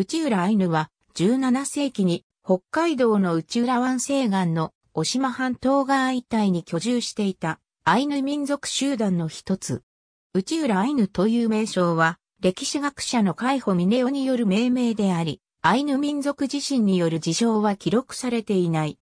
内浦アイヌは17世紀に北海道の内浦湾西岸の渡島半島側一帯に居住していたアイヌ民族集団の一つ。内浦アイヌという名称は歴史学者の海保峰夫による命名であり、アイヌ民族自身による事象は記録されていない。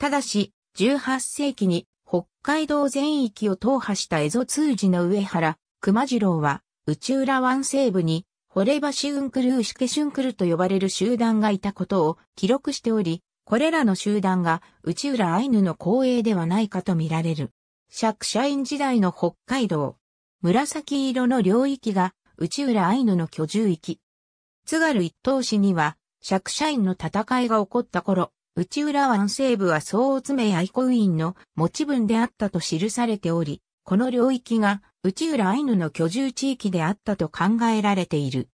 ただし、18世紀に北海道全域を踏破した蝦夷通詞の上原、熊次郎は内浦湾西部にホレバシュンクルウシケシュンクルと呼ばれる集団がいたことを記録しており、これらの集団が内浦アイヌの後衛ではないかと見られる。シシャクャイン時代の北海道。紫色の領域が内浦アイヌの居住域。津軽一等市には、シシャクャインの戦いが起こった頃、内浦湾西部は総詰め愛子院の持ち分であったと記されており、この領域が内浦アイヌの居住地域であったと考えられている。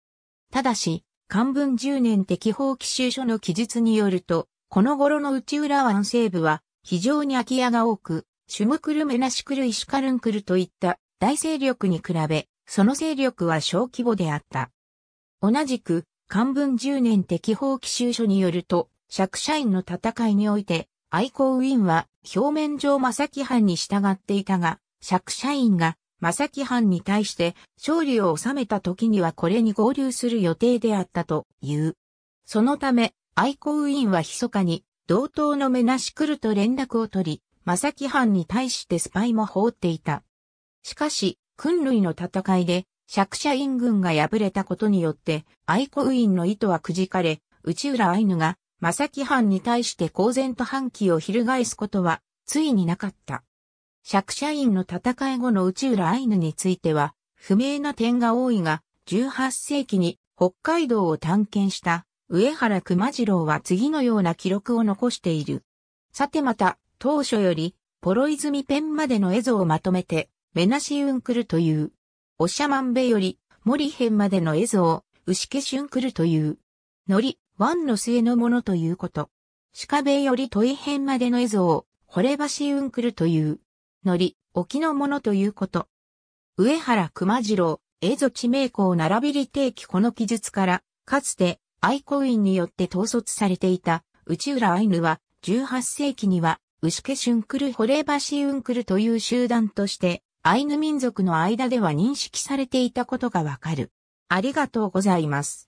ただし、漢文10年適法奇集書の記述によると、この頃の内浦湾西部は非常に空き家が多く、シュムクルメナシクルイシュカルンクルといった大勢力に比べ、その勢力は小規模であった。同じく、漢文10年適法奇集書によると、釈社員の戦いにおいて、愛好ウィンは表面上正木藩に従っていたが、釈社員が正木藩に対して勝利を収めた時にはこれに合流する予定であったという。そのため、愛好院は密かに、同等の目なし来ると連絡を取り、正木藩に対してスパイも放っていた。しかし、訓類の戦いで、釈者院軍が敗れたことによって、愛子院の意図はくじかれ、内浦アイヌが、正木藩に対して公然と反旗を翻すことは、ついになかった。釈社員の戦い後の内浦アイヌについては、不明な点が多いが、18世紀に北海道を探検した上原熊次郎は次のような記録を残している。さてまた、当初より、ポロイズミペンまでの絵像をまとめて、メナシウンクルという、オシャマンベより、森編までの絵像、を、牛ケシュンクルという、ノリ、ワンの末のものということ。鹿部より問い編までの絵像、を、惚れ橋ウンクルという、り、沖のものということ。上原熊次郎、蝦夷地名校並びり定期この記述から、かつて愛好院によって統率されていた内浦アイヌは、18世紀には、牛毛シュンクルホレーバシウンクルという集団として、アイヌ民族の間では認識されていたことがわかる。ありがとうございます。